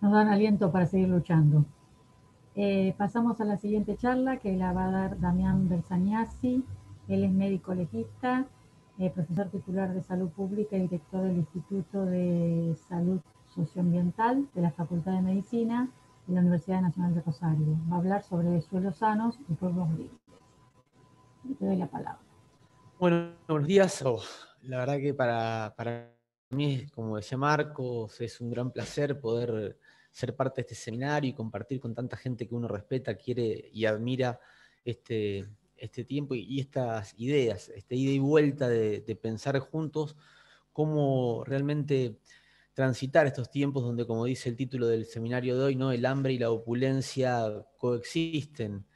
nos dan aliento para seguir luchando. Eh, pasamos a la siguiente charla que la va a dar Damián Bersagnasi. Él es médico legista, eh, profesor titular de salud pública y director del Instituto de Salud Socioambiental de la Facultad de Medicina de la Universidad Nacional de Rosario. Va a hablar sobre suelos sanos y pueblos libres. Le doy la palabra. Bueno, buenos días. la verdad que para, para mí, como decía Marcos, es un gran placer poder ser parte de este seminario y compartir con tanta gente que uno respeta, quiere y admira este, este tiempo y, estas ideas, este ida y vuelta de, pensar juntos cómo realmente transitar estos tiempos donde, como dice el título del seminario de hoy, ¿no? el hambre y la opulencia coexisten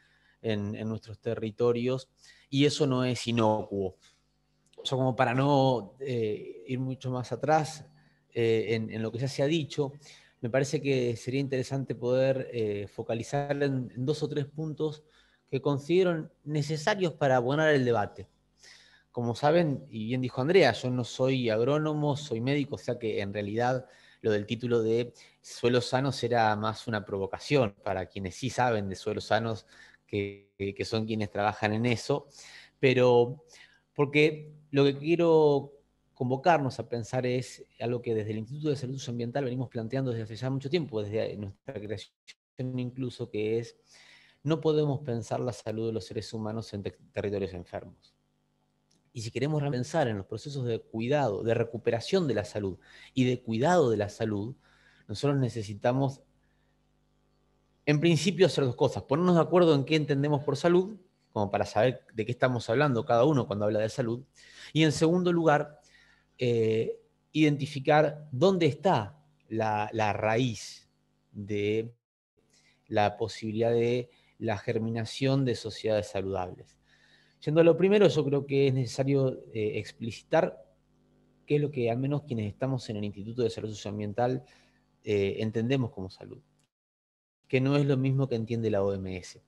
en, nuestros territorios y eso no es inocuo. O como para no eh, ir mucho más atrás eh, en lo que ya se ha dicho, me parece que sería interesante poder eh, focalizar en, dos o tres puntos que considero necesarios para abonar el debate. Como saben, y bien dijo Andrea, yo no soy agrónomo, soy médico, o sea que en realidad lo del título de suelos sanos era más una provocación para quienes sí saben de suelos sanos, que, que son quienes trabajan en eso, pero porque lo que quiero convocarnos a pensar es algo que desde el Instituto de Salud Ambiental venimos planteando desde hace ya mucho tiempo, desde nuestra creación incluso, que es no podemos pensar la salud de los seres humanos en territorios enfermos. Y si queremos repensar en los procesos de cuidado, de recuperación de la salud y de cuidado de la salud, nosotros necesitamos, en principio, hacer dos cosas, ponernos de acuerdo en qué entendemos por salud, como para saber de qué estamos hablando cada uno cuando habla de salud, y en segundo lugar, eh, identificar dónde está la, raíz de la posibilidad de la germinación de sociedades saludables. Yendo a lo primero, yo creo que es necesario eh, explicitar qué es lo que al menos quienes estamos en el Instituto de Salud Socioambiental eh, entendemos como salud, que no es lo mismo que entiende la OMS,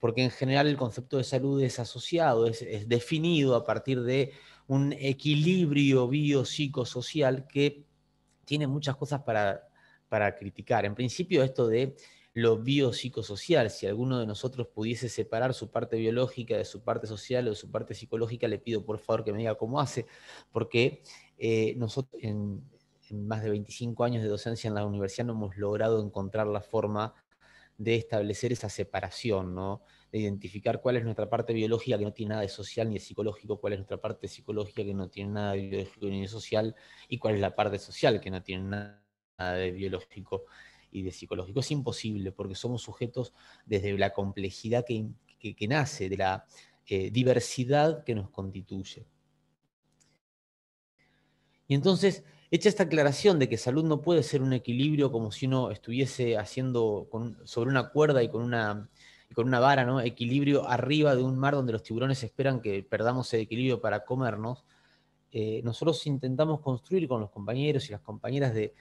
porque en general el concepto de salud es asociado, es definido a partir de un equilibrio biopsicosocial que tiene muchas cosas para, para criticar. En principio, esto de lo biopsicosocial. Si alguno de nosotros pudiese separar su parte biológica de su parte social o de su parte psicológica, le pido por favor que me diga cómo hace, porque eh, nosotros en, en, más de 25 años de docencia en la universidad no hemos logrado encontrar la forma de establecer esa separación, ¿no? de identificar cuál es nuestra parte biológica que no tiene nada de social ni de psicológico, cuál es nuestra parte psicológica que no tiene nada de biológico ni de social, y cuál es la parte social que no tiene nada de biológico y de psicológico. Es imposible porque somos sujetos desde la complejidad que, nace, de la eh, diversidad que nos constituye. Y entonces, hecha esta aclaración de que salud no puede ser un equilibrio como si uno estuviese haciendo sobre una cuerda y con una con una vara, ¿no? Equilibrio arriba de un mar donde los tiburones esperan que perdamos ese equilibrio para comernos. Eh, nosotros intentamos construir con los compañeros y las compañeras de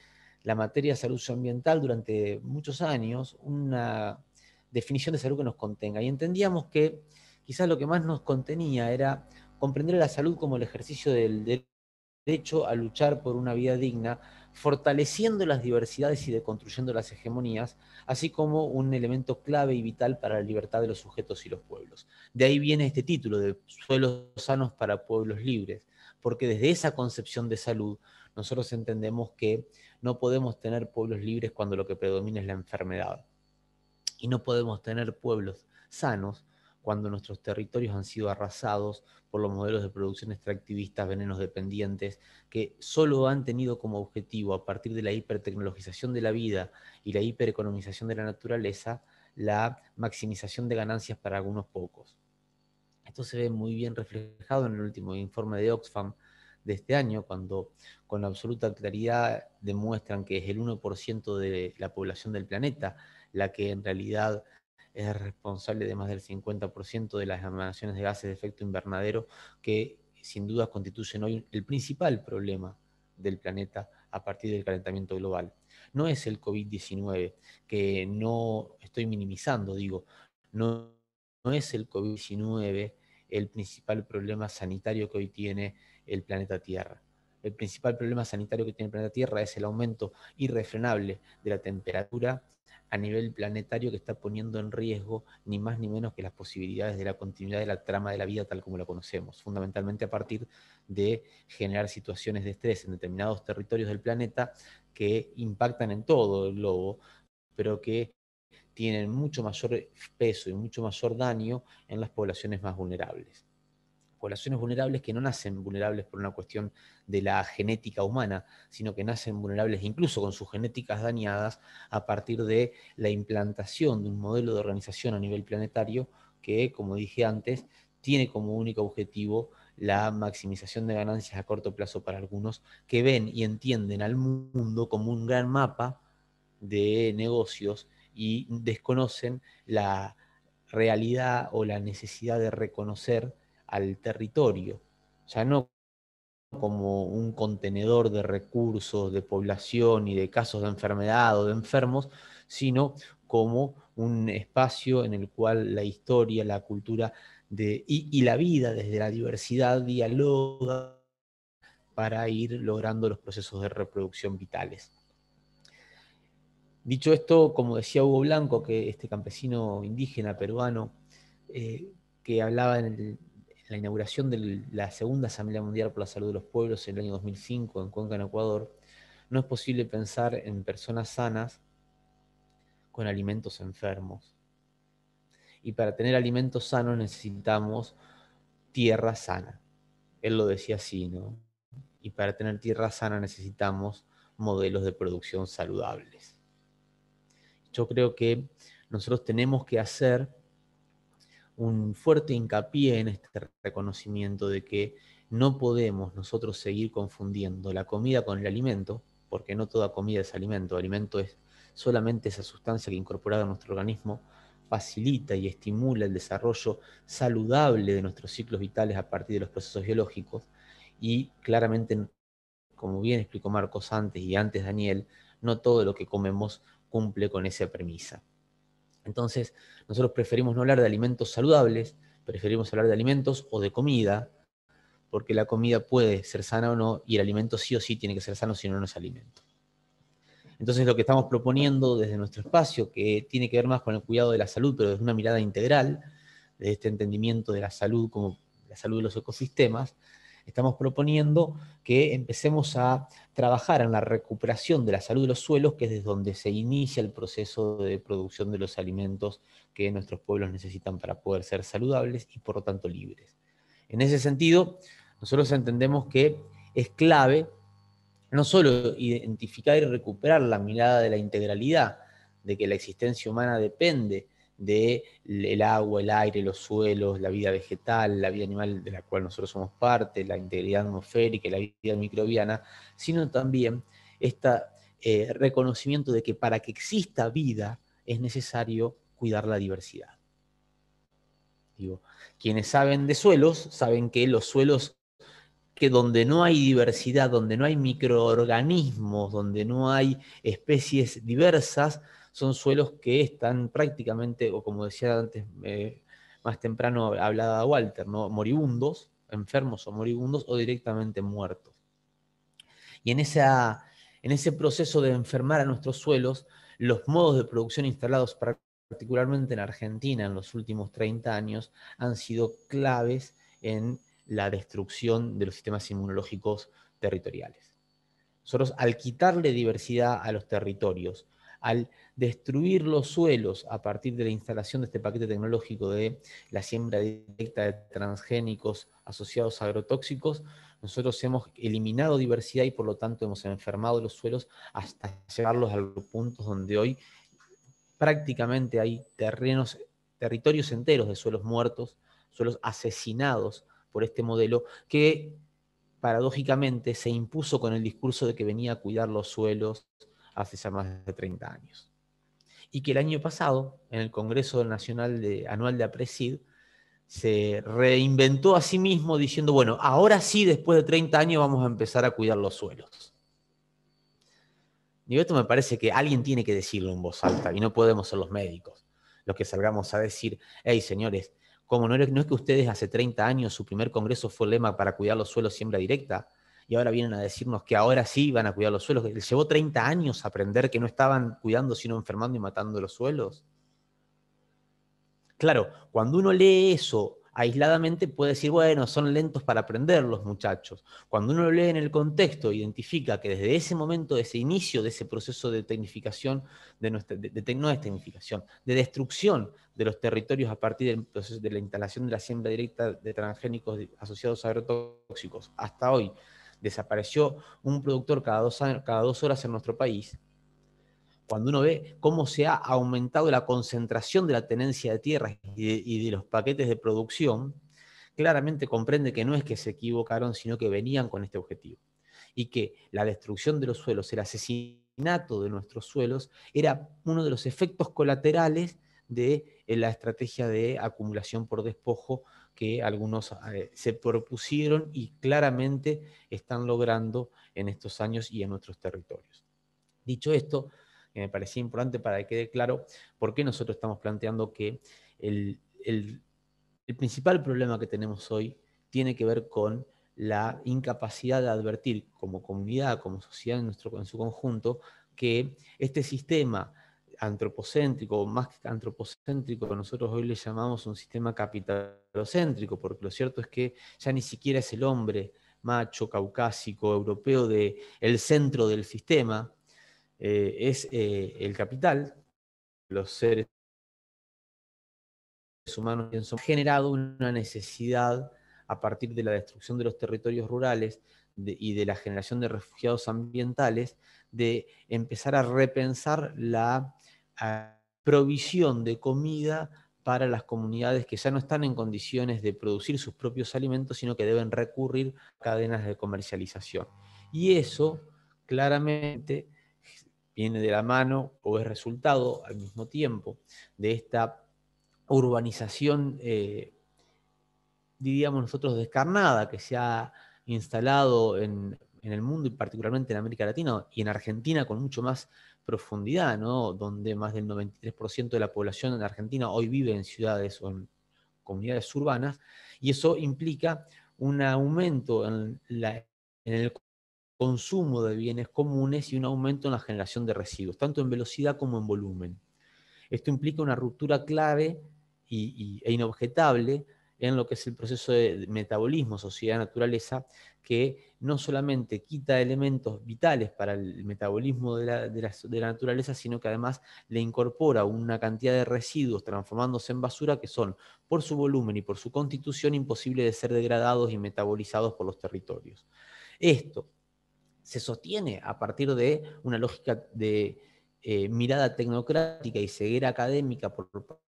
la materia de salud ambiental durante muchos años una definición de salud que nos contenga. Y entendíamos que quizás lo que más nos contenía era comprender la salud como el ejercicio del derecho a luchar por una vida digna, fortaleciendo las diversidades y deconstruyendo las hegemonías, así como un elemento clave y vital para la libertad de los sujetos y los pueblos. De ahí viene este título de Suelos sanos para pueblos libres, porque desde esa concepción de salud nosotros entendemos que no podemos tener pueblos libres cuando lo que predomina es la enfermedad. Y no podemos tener pueblos sanos cuando nuestros territorios han sido arrasados por los modelos de producción extractivistas, venenos dependientes, que solo han tenido como objetivo, a partir de la hipertecnologización de la vida y la hipereconomización de la naturaleza, la maximización de ganancias para algunos pocos. Esto se ve muy bien reflejado en el último informe de Oxfam de este año, cuando con absoluta claridad demuestran que es el 1% de la población del planeta la que en realidad es responsable de más del 50% de las emanaciones de gases de efecto invernadero que sin duda constituyen hoy el principal problema del planeta a partir del calentamiento global. No es el COVID-19, que no estoy minimizando, digo, no, no es el COVID-19 el principal problema sanitario que hoy tiene el planeta Tierra. El principal problema sanitario que tiene el planeta Tierra es el aumento irrefrenable de la temperatura a nivel planetario que está poniendo en riesgo ni más ni menos que las posibilidades de la continuidad de la trama de la vida tal como la conocemos, fundamentalmente a partir de generar situaciones de estrés en determinados territorios del planeta que impactan en todo el globo, pero que tienen mucho mayor peso y mucho mayor daño en las poblaciones más vulnerables poblaciones vulnerables que no nacen vulnerables por una cuestión de la genética humana, sino que nacen vulnerables incluso con sus genéticas dañadas a partir de la implantación de un modelo de organización a nivel planetario que, como dije antes, tiene como único objetivo la maximización de ganancias a corto plazo para algunos que ven y entienden al mundo como un gran mapa de negocios y desconocen la realidad o la necesidad de reconocer al territorio, ya no como un contenedor de recursos, de población y de casos de enfermedad o de enfermos, sino como un espacio en el cual la historia, la cultura y, la vida desde la diversidad dialoga para ir logrando los procesos de reproducción vitales. Dicho esto, como decía Hugo Blanco, que este campesino indígena peruano eh, que hablaba en el, la inauguración de la Segunda Asamblea Mundial por la Salud de los Pueblos en el año 2005 en Cuenca, en Ecuador, no es posible pensar en personas sanas con alimentos enfermos. Y para tener alimentos sanos necesitamos tierra sana. Él lo decía así, ¿no? Y para tener tierra sana necesitamos modelos de producción saludables. Yo creo que nosotros tenemos que hacer un fuerte hincapié en este reconocimiento de que no podemos nosotros seguir confundiendo la comida con el alimento, porque no toda comida es alimento, alimento es solamente esa sustancia que incorporada a nuestro organismo facilita y estimula el desarrollo saludable de nuestros ciclos vitales a partir de los procesos biológicos. Y claramente, como bien explicó Marcos antes y antes Daniel, no todo lo que comemos cumple con esa premisa. Entonces, nosotros preferimos no hablar de alimentos saludables, preferimos hablar de alimentos o de comida, porque la comida puede ser sana o no, y el alimento sí o sí tiene que ser sano, si no, no es alimento. Entonces, lo que estamos proponiendo desde nuestro espacio, que tiene que ver más con el cuidado de la salud, pero desde una mirada integral, desde este entendimiento de la salud como la salud de los ecosistemas, estamos proponiendo que empecemos a trabajar en la recuperación de la salud de los suelos, que es desde donde se inicia el proceso de producción de los alimentos que nuestros pueblos necesitan para poder ser saludables y por lo tanto libres. En ese sentido, nosotros entendemos que es clave no solo identificar y recuperar la mirada de la integralidad, de que la existencia humana depende de el agua, el aire, los suelos, la vida vegetal, la vida animal de la cual nosotros somos parte, la integridad atmosférica la vida microbiana, sino también este reconocimiento de que para que exista vida es necesario cuidar la diversidad. Digo, quienes saben de suelos saben que los suelos que donde no hay diversidad, donde no hay microorganismos, donde no hay especies diversas, son suelos que están prácticamente, o como decía antes, eh, más temprano hablaba Walter, ¿no? moribundos, enfermos o moribundos, o directamente muertos. Y en, esa, en ese proceso de enfermar a nuestros suelos, los modos de producción instalados particularmente en Argentina en los últimos 30 años, han sido claves en la destrucción de los sistemas inmunológicos territoriales. Nosotros al quitarle diversidad a los territorios, al destruir los suelos a partir de la instalación de este paquete tecnológico de la siembra directa de transgénicos asociados a agrotóxicos, nosotros hemos eliminado diversidad y por lo tanto hemos enfermado los suelos hasta llevarlos a los puntos donde hoy prácticamente hay terrenos, territorios enteros de suelos muertos, suelos asesinados por este modelo que paradójicamente se impuso con el discurso de que venía a cuidar los suelos, hace ya más de 30 años. Y que el año pasado, en el Congreso Nacional de, Anual de APRESID, se reinventó a sí mismo diciendo, bueno, ahora sí, después de 30 años, vamos a empezar a cuidar los suelos. Y esto me parece que alguien tiene que decirlo en voz alta, y no podemos ser los médicos los que salgamos a decir, hey, señores, como no, no es que ustedes hace 30 años su primer congreso fue lema para cuidar los suelos siembra directa, y ahora vienen a decirnos que ahora sí van a cuidar los suelos. que llevó 30 años aprender que no estaban cuidando, sino enfermando y matando los suelos. Claro, cuando uno lee eso aisladamente puede decir, bueno, son lentos para aprender los muchachos. Cuando uno lo lee en el contexto, identifica que desde ese momento, ese inicio de ese proceso de tecnificación, de, nuestra, de, de destrucción de los territorios a partir del proceso de la instalación de la siembra directa de transgénicos asociados a agrotóxicos, hasta hoy, desapareció un productor cada dos, horas en nuestro país, cuando uno ve cómo se ha aumentado la concentración de la tenencia de tierras y de, y de, los paquetes de producción, claramente comprende que no es que se equivocaron, sino que venían con este objetivo. Y que la destrucción de los suelos, el asesinato de nuestros suelos, era uno de los efectos colaterales de eh, la estrategia de acumulación por despojo que algunos eh, se propusieron y claramente están logrando en estos años y en nuestros territorios. Dicho esto, que me parecía importante para que quede claro por qué nosotros estamos planteando que el, principal problema que tenemos hoy tiene que ver con la incapacidad de advertir como comunidad, como sociedad en, nuestro, en su conjunto, que este sistema antropocéntrico, o más que antropocéntrico, nosotros hoy le llamamos un sistema capitalocéntrico, porque lo cierto es que ya ni siquiera es el hombre macho, caucásico, europeo de el centro del sistema, eh, es eh, el capital, los seres humanos han generado una necesidad a partir de la destrucción de los territorios rurales y de la generación de refugiados ambientales, de empezar a repensar la a provisión de comida para las comunidades que ya no están en condiciones de producir sus propios alimentos, sino que deben recurrir a cadenas de comercialización. Y eso claramente viene de la mano o es resultado al mismo tiempo de esta urbanización, eh, diríamos nosotros, descarnada que se ha instalado en en el mundo y particularmente en América Latina y en Argentina con mucho más profundidad, donde más del 93% de la población en Argentina hoy vive en ciudades o en comunidades urbanas, y eso implica un aumento en, en el consumo de bienes comunes y un aumento en la generación de residuos, tanto en velocidad como en volumen. Esto implica una ruptura clave y, e inobjetable en lo que es el proceso de metabolismo, sociedad, naturaleza, que no solamente quita elementos vitales para el metabolismo de la, naturaleza, sino que además le incorpora una cantidad de residuos transformándose en basura que son, por su volumen y por su constitución, imposibles de ser degradados y metabolizados por los territorios. Esto se sostiene a partir de una lógica de eh, mirada tecnocrática y ceguera académica por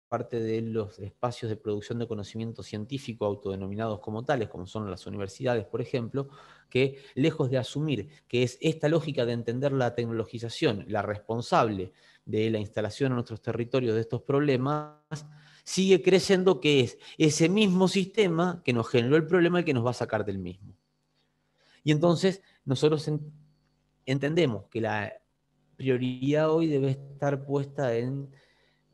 parte de los espacios de producción de conocimiento científico autodenominados como tales, como son las universidades, por ejemplo, que lejos de asumir que es esta lógica de entender la tecnologización, la responsable de la instalación en nuestros territorios de estos problemas, sigue creyendo que es ese mismo sistema que nos generó el problema y que nos va a sacar del mismo. Y entonces nosotros entendemos que la prioridad hoy debe estar puesta en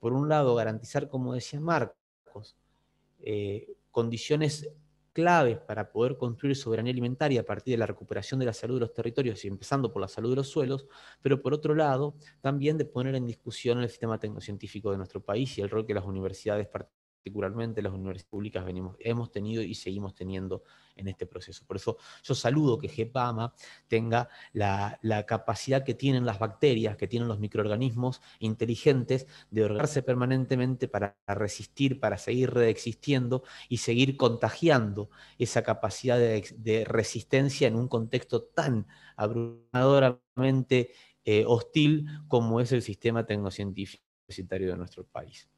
por un lado, garantizar, como decía Marcos, eh, condiciones claves para poder construir soberanía alimentaria a partir de la recuperación de la salud de los territorios y empezando por la salud de los suelos, pero por otro lado, también de poner en discusión el sistema tecnocientífico de nuestro país y el rol que las universidades participan particularmente las universidades públicas venimos, hemos tenido y seguimos teniendo en este proceso. Por eso yo saludo que GEPAMA tenga la, capacidad que tienen las bacterias, que tienen los microorganismos inteligentes de organizarse permanentemente para resistir, para seguir reexistiendo y seguir contagiando esa capacidad de, resistencia en un contexto tan abrumadoramente eh, hostil como es el sistema tecnocientífico universitario de nuestro país.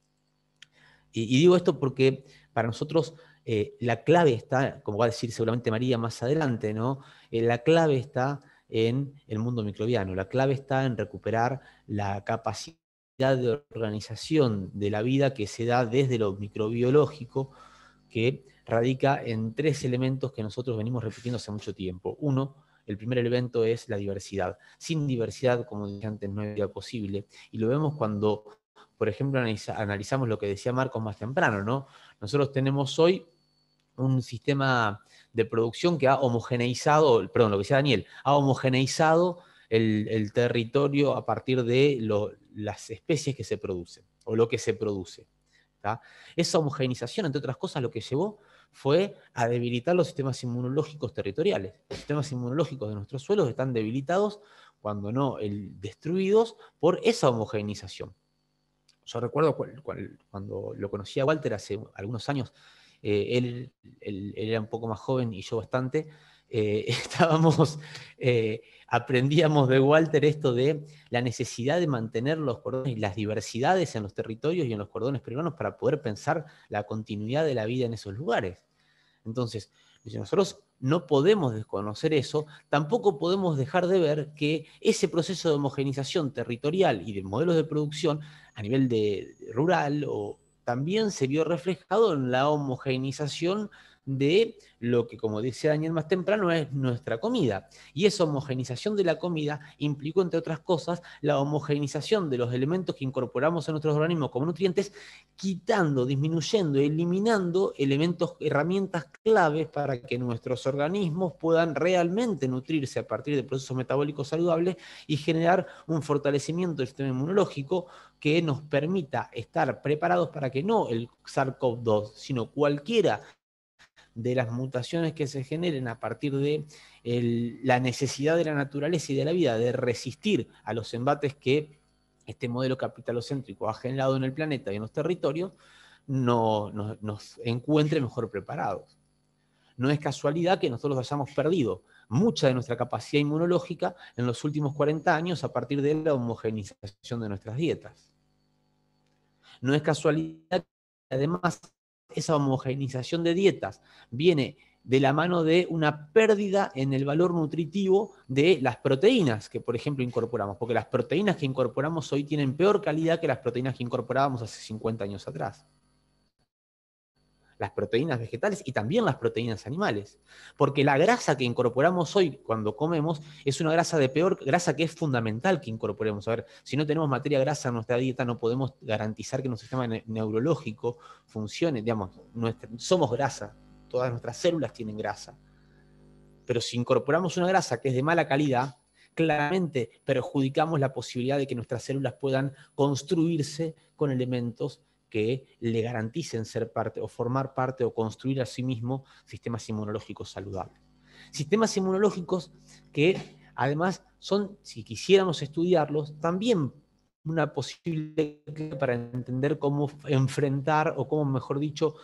Y, digo esto porque para nosotros eh, la clave está, como va a decir seguramente María más adelante, ¿no? Eh, la clave está en el mundo microbiano, la clave está en recuperar la capacidad de organización de la vida que se da desde lo microbiológico, que radica en tres elementos que nosotros venimos repitiendo hace mucho tiempo. Uno, el primer elemento es la diversidad. Sin diversidad, como dije antes, no hay posible. Y lo vemos cuando por ejemplo, analizamos lo que decía Marcos más temprano, ¿no? Nosotros tenemos hoy un sistema de producción que ha homogeneizado, perdón, lo que decía Daniel, ha homogeneizado el, territorio a partir de las especies que se producen o lo que se produce. Esa homogeneización, entre otras cosas, lo que llevó fue a debilitar los sistemas inmunológicos territoriales. Los sistemas inmunológicos de nuestros suelos están debilitados, cuando no destruidos, por esa homogeneización yo recuerdo cuando lo conocí a Walter hace algunos años, eh, él, era un poco más joven y yo bastante, eh, estábamos, eh, aprendíamos de Walter esto de la necesidad de mantener los cordones y las diversidades en los territorios y en los cordones peruanos para poder pensar la continuidad de la vida en esos lugares. Entonces, nosotros no podemos desconocer eso, tampoco podemos dejar de ver que ese proceso de homogenización territorial y de modelos de producción a nivel de, rural o también se vio reflejado en la homogeneización de lo que, como decía Daniel más temprano, es nuestra comida. Y esa homogenización de la comida implicó, entre otras cosas, la homogenización de los elementos que incorporamos a nuestros organismos como nutrientes, quitando, disminuyendo, eliminando elementos, herramientas claves para que nuestros organismos puedan realmente nutrirse a partir de procesos metabólicos saludables y generar un fortalecimiento del sistema inmunológico que nos permita estar preparados para que no el SARS-CoV-2, sino cualquiera de las mutaciones que se generen a partir de la necesidad de la naturaleza y de la vida de resistir a los embates que este modelo capitalocéntrico ha generado en el planeta y en los territorios, no, nos encuentre mejor preparados. No es casualidad que nosotros hayamos perdido mucha de nuestra capacidad inmunológica en los últimos 40 años a partir de la homogenización de nuestras dietas. No es casualidad que además esa homogenización de dietas viene de la mano de una pérdida en el valor nutritivo de las proteínas que, por ejemplo, incorporamos, porque las proteínas que incorporamos hoy tienen peor calidad que las proteínas que incorporábamos hace 50 años atrás las proteínas vegetales y también las proteínas animales. Porque la grasa que incorporamos hoy cuando comemos es una grasa de peor, grasa que es fundamental que incorporemos. A ver, si no tenemos materia grasa en nuestra dieta, no podemos garantizar que nuestro sistema neurológico funcione. Digamos, somos grasa, todas nuestras células tienen grasa. Pero si incorporamos una grasa que es de mala calidad, claramente perjudicamos la posibilidad de que nuestras células puedan construirse con elementos que le garanticen ser parte o formar parte o construir a sí mismo sistemas inmunológicos saludables. Sistemas inmunológicos que además son, si quisiéramos estudiarlos, también una posible para entender cómo enfrentar o cómo, mejor dicho,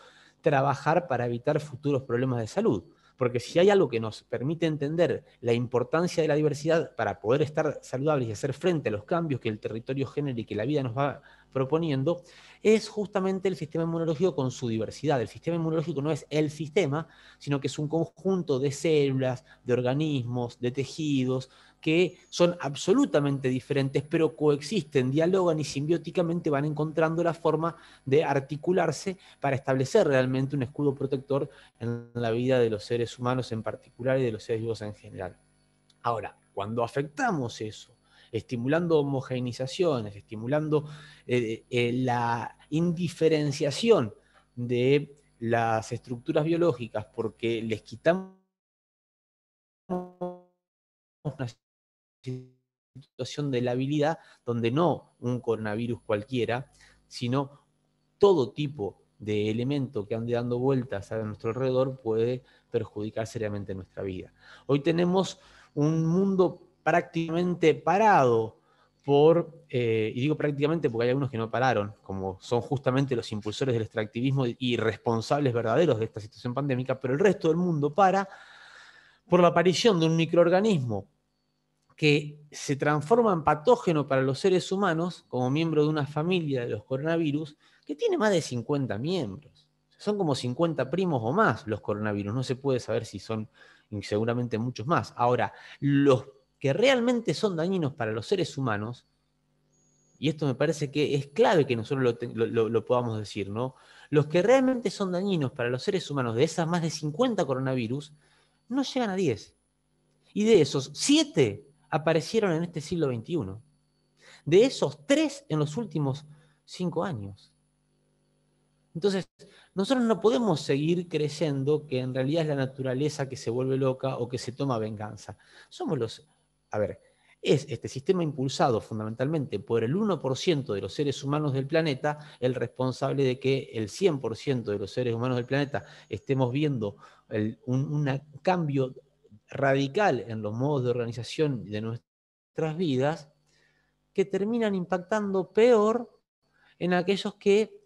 trabajar para evitar futuros problemas de salud. Porque si hay algo que nos permite entender la importancia de la diversidad para poder estar saludables y hacer frente a los cambios que el territorio genera y que la vida nos va proponiendo, es justamente el sistema inmunológico con su diversidad. El sistema inmunológico no es el sistema, sino que es un conjunto de células, de organismos, de tejidos, que son absolutamente diferentes, pero coexisten, dialogan y simbióticamente van encontrando la forma de articularse para establecer realmente un escudo protector en la vida de los seres humanos en particular y de los seres vivos en general. Ahora, cuando afectamos eso, estimulando homogeneizaciones, estimulando eh, eh, eh, la indiferenciación de las estructuras biológicas porque les quitamos situación de la habilidad donde no un coronavirus cualquiera, sino todo tipo de elemento que ande dando vueltas a nuestro alrededor puede perjudicar seriamente nuestra vida. Hoy tenemos un mundo prácticamente parado por, eh, y digo prácticamente porque hay algunos que no pararon, como son justamente los impulsores del extractivismo y responsables verdaderos de esta situación pandémica, pero el resto del mundo para por la aparición de un microorganismo que se transforma en patógeno para los seres humanos como miembro de una familia de los coronavirus que tiene más de 50 miembros. Son como 50 primos o más los coronavirus. No se puede saber si son seguramente muchos más. Ahora, los que realmente son dañinos para los seres humanos, y esto me parece que es clave que nosotros lo, podamos decir, ¿no? Los que realmente son dañinos para los seres humanos de esas más de 50 coronavirus, no llegan a 10. Y de esos, 7 aparecieron en este siglo XXI. De esos tres en los últimos cinco años. Entonces, nosotros no podemos seguir creyendo que en realidad es la naturaleza que se vuelve loca o que se toma venganza. Somos los... A ver, es este sistema impulsado fundamentalmente por el 1% de los seres humanos del planeta el responsable de que el 100% de los seres humanos del planeta estemos viendo un cambio radical en los modos de organización de nuestras vidas que terminan impactando peor en aquellos que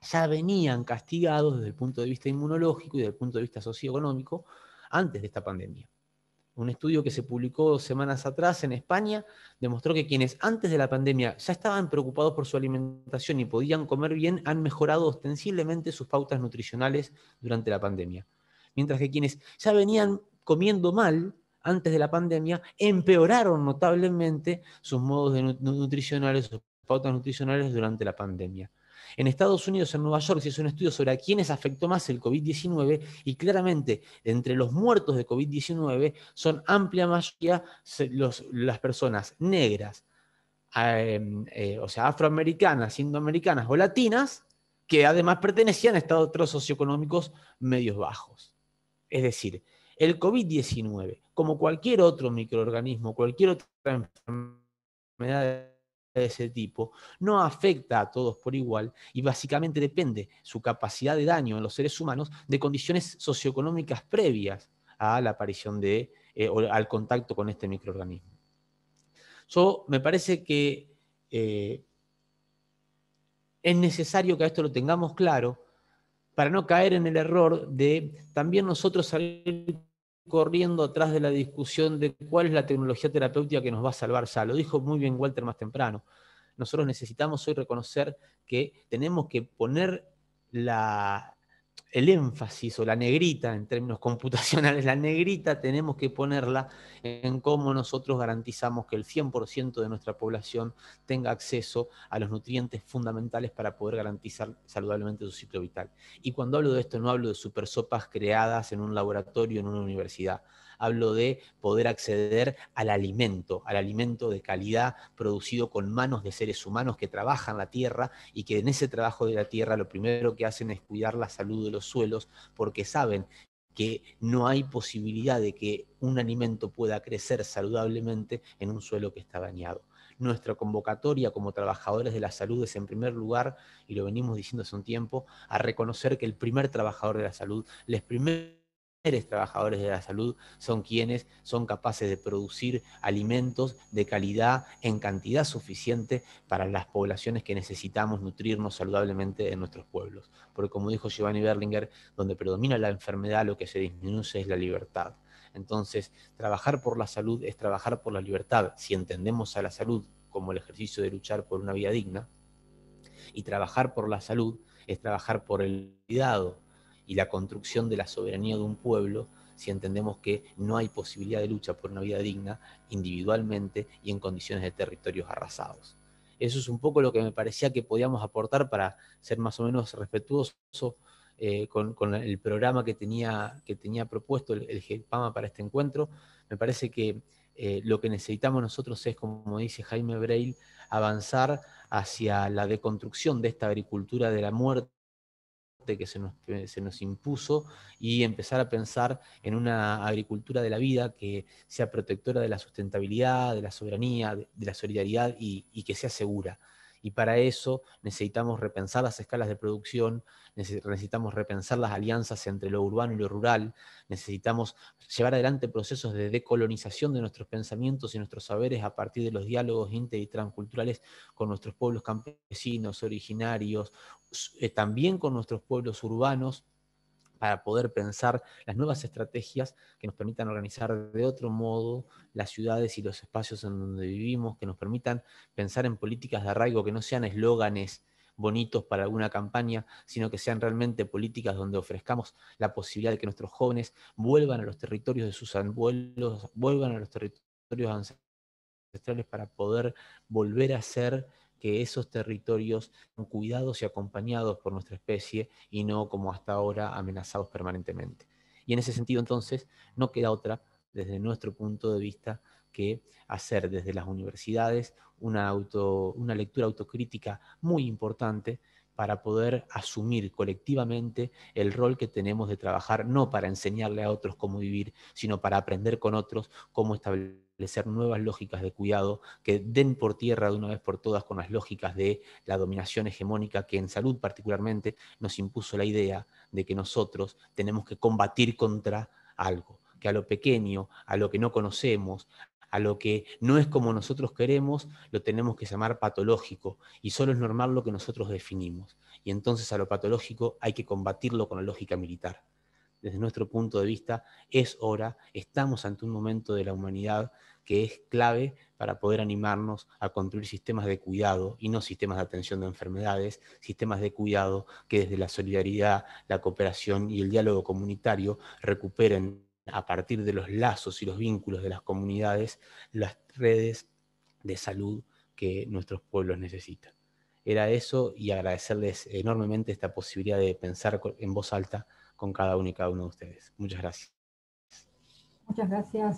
ya venían castigados desde el punto de vista inmunológico y desde el punto de vista socioeconómico antes de esta pandemia. Un estudio que se publicó semanas atrás en España demostró que quienes antes de la pandemia ya estaban preocupados por su alimentación y podían comer bien han mejorado ostensiblemente sus pautas nutricionales durante la pandemia. Mientras que quienes ya venían comiendo mal antes de la pandemia, empeoraron notablemente sus modos de nutricionales, sus pautas nutricionales durante la pandemia. En Estados Unidos, en Nueva York, se hizo un estudio sobre a quiénes afectó más el COVID-19 y claramente entre los muertos de COVID-19 son amplia mayoría las personas negras, em, eh, o sea, afroamericanas, indoamericanas o latinas, que además pertenecían a estados socioeconómicos medios bajos. Es decir, el COVID-19, como cualquier otro microorganismo, cualquier otra enfermedad de ese tipo, no afecta a todos por igual y básicamente depende su capacidad de daño en los seres humanos de condiciones socioeconómicas previas a la aparición de, eh, o al contacto con este microorganismo. Yo me parece que eh, es necesario que esto lo tengamos claro para no caer en el error de también nosotros salir corriendo atrás de la discusión de cuál es la tecnología terapéutica que nos va a salvar ya. Lo dijo muy bien Walter más temprano. Nosotros necesitamos hoy reconocer que tenemos que poner la, el énfasis o la negrita, en términos computacionales, la negrita tenemos que ponerla en cómo nosotros garantizamos que el 100% de nuestra población tenga acceso a los nutrientes fundamentales para poder garantizar saludablemente su ciclo vital. Y cuando hablo de esto, no hablo de super sopas creadas en un laboratorio, en una universidad hablo de poder acceder al alimento, al alimento de calidad producido con manos de seres humanos que trabajan la tierra y que en ese trabajo de la tierra lo primero que hacen es cuidar la salud de los suelos porque saben que no hay posibilidad de que un alimento pueda crecer saludablemente en un suelo que está dañado. Nuestra convocatoria como trabajadores de la salud es en primer lugar, y lo venimos diciendo hace un tiempo, a reconocer que el primer trabajador de la salud, les primero trabajadores de la salud son quienes son capaces de producir alimentos de calidad en cantidad suficiente para las poblaciones que necesitamos nutrirnos saludablemente en nuestros pueblos. Porque como dijo Giovanni Berlinger, donde predomina la enfermedad lo que se disminuye es la libertad. Entonces, trabajar por la salud es trabajar por la libertad, si entendemos a la salud como el ejercicio de luchar por una vida digna, y trabajar por la salud es trabajar por el cuidado y la construcción de la soberanía de un pueblo si entendemos que no hay posibilidad de lucha por una vida digna individualmente y en condiciones de territorios arrasados. Eso es un poco lo que me parecía que podíamos aportar para ser más o menos respetuoso eh, con, el programa que tenía, que tenía propuesto el, GEPAMA para este encuentro. Me parece que eh, lo que necesitamos nosotros es, como dice Jaime Breil, avanzar hacia la deconstrucción de esta agricultura de la muerte que se nos, impuso y empezar a pensar en una agricultura de la vida que sea protectora de la sustentabilidad, de la soberanía, de, la solidaridad y, y que sea segura. Y para eso necesitamos repensar las escalas de producción, necesitamos repensar las alianzas entre lo urbano y lo rural, necesitamos llevar adelante procesos de decolonización de nuestros pensamientos y nuestros saberes a partir de los diálogos inter y transculturales con nuestros pueblos campesinos, originarios, eh, también con nuestros pueblos urbanos para poder pensar las nuevas estrategias que nos permitan organizar de otro modo las ciudades y los espacios en donde vivimos, que nos permitan pensar en políticas de arraigo que no sean eslóganes bonitos para alguna campaña, sino que sean realmente políticas donde ofrezcamos la posibilidad de que nuestros jóvenes vuelvan a los territorios de sus abuelos, vuelvan a los territorios ancestrales para poder volver a hacer que esos territorios sean cuidados y acompañados por nuestra especie y no como hasta ahora amenazados permanentemente. Y en ese sentido entonces no queda otra desde nuestro punto de vista que hacer desde las universidades una, auto, una lectura autocrítica muy importante para poder asumir colectivamente el rol que tenemos de trabajar, no para enseñarle a otros cómo vivir, sino para aprender con otros cómo establecer nuevas lógicas de cuidado que den por tierra de una vez por todas con las lógicas de la dominación hegemónica que en salud particularmente nos impuso la idea de que nosotros tenemos que combatir contra algo que a lo pequeño, a lo que no conocemos, a lo que no es como nosotros queremos, lo tenemos que llamar patológico, y solo es normal lo que nosotros definimos. Y entonces a lo patológico hay que combatirlo con la lógica militar. Desde nuestro punto de vista, es hora, estamos ante un momento de la humanidad que es clave para poder animarnos a construir sistemas de cuidado y no sistemas de atención de enfermedades, sistemas de cuidado que desde la solidaridad, la cooperación y el diálogo comunitario recuperen a partir de los lazos y los vínculos de las comunidades las redes de salud que nuestros pueblos necesitan. Era eso y agradecerles enormemente esta posibilidad de pensar en voz alta con cada uno y cada uno de ustedes. Muchas gracias. Muchas gracias.